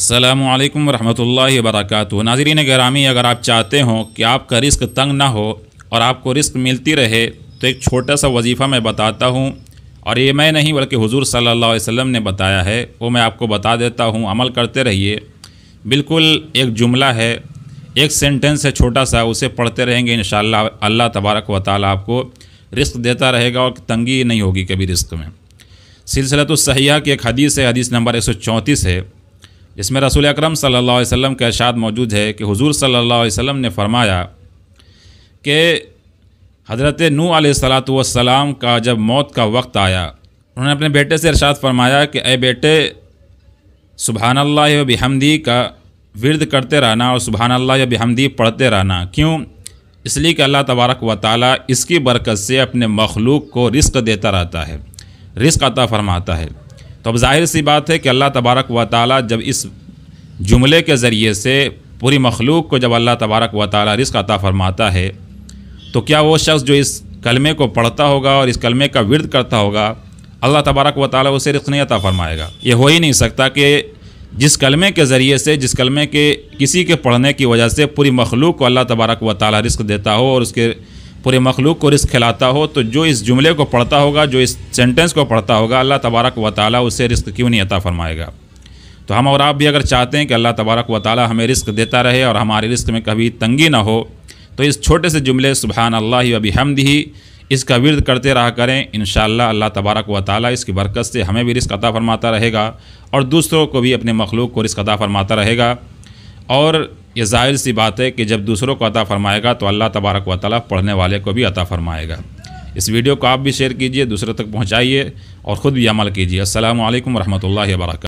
अल्लाम वरहमल वरक नाजरीन ग्रामी अगर आप चाहते हो कि आपका रिस्क तंग ना हो और आपको रिस्क मिलती रहे तो एक छोटा सा वजीफ़ा मैं बताता हूँ और ये मैं नहीं बल्कि हुजूर सल्लल्लाहु अलैहि वसल्लम ने बताया है वो मैं आपको बता देता हूँ अमल करते रहिए बिल्कुल एक जुमला है एक सेंटेंस है छोटा सा उसे पढ़ते रहेंगे इन अल्लाह तबारक व ताली आपको रिस्क देता रहेगा और तंगी नहीं होगी कभी रिस्क में सिलसिला तो सहिया की एक हदीस है हदीस नंबर एक है जिसमें रसूल अकरम सल्लल्लाहु अलैहि वसल्लम का इरशाद मौजूद है कि हुजूर सल्लल्लाहु अलैहि वसल्लम ने फरमाया कि हज़रत नू सलाम का जब मौत का वक्त आया उन्होंने अपने बेटे से इरशाद फरमाया कि अ बेटे सुबहान बिहमदी का विरद करते रहना और सुबहान बिहमदी पढ़ते रहना क्यों इसलिए कि अल्लाह तबारक व ताली इसकी बरकत से अपने मखलूक को रिस्क देता रहता है रिस्क अता फरमाता है तो अब जाहिर सी बात है कि अल्लाह तबारक व ताली जब इस जुमले के ज़रिए से पूरी मखलूक को जब अल्लाह तबारक व ताली रिस्क अता फ़रमाता है तो क्या वो शख्स जो इस कलमे को पढ़ता होगा और इस कलमे का विरद करता होगा अल्लाह तबारक व ताली उसे रिस्क नहीं अता फ़रमाएगा ये हो ही नहीं सकता कि जिस कलमे के ज़रिए से जिस कलमे के किसी के पढ़ने की वजह से पूरी मखलूक को अल्लाह तबारक व ताली रिस्क देता हो और उसके पूरे मखलूक को रिस्क खिलाता हो तो जो इस जुमले को पढ़ता होगा जो इस सेंटेंस को पढ़ता होगा अल्लाह तबारक व ताली उसे रिस्क क्यों नहीं अता फरमाएगा तो हम और आप भी अगर चाहते हैं कि अल्लाह तबारक व ताली हमें रिस्क देता रहे और हमारे रिस्क में कभी तंगी ना हो तो इस छोटे से जुमले सुबहान अल्लाह अभी हमद ही इसका विरद करते रहा करें इन अल्लाह तबारक व ताली इसकी बरकत से हमें भी रिस्क अता फरमाता रहेगा और दूसरों को भी अपने मखलूक को रिस्क अता फरमाता रहेगा और यह जाहिर सी बात है कि जब दूसरों को अता फरमाएगा तो अल्लाह तबारक व ताली पढ़ने वाले को भी अता फरमाएगा इस वीडियो को आप भी शेयर कीजिए दूसरों तक पहुँचाइए और ख़ुद भी अमल कीजिए असल वरहमल वर्का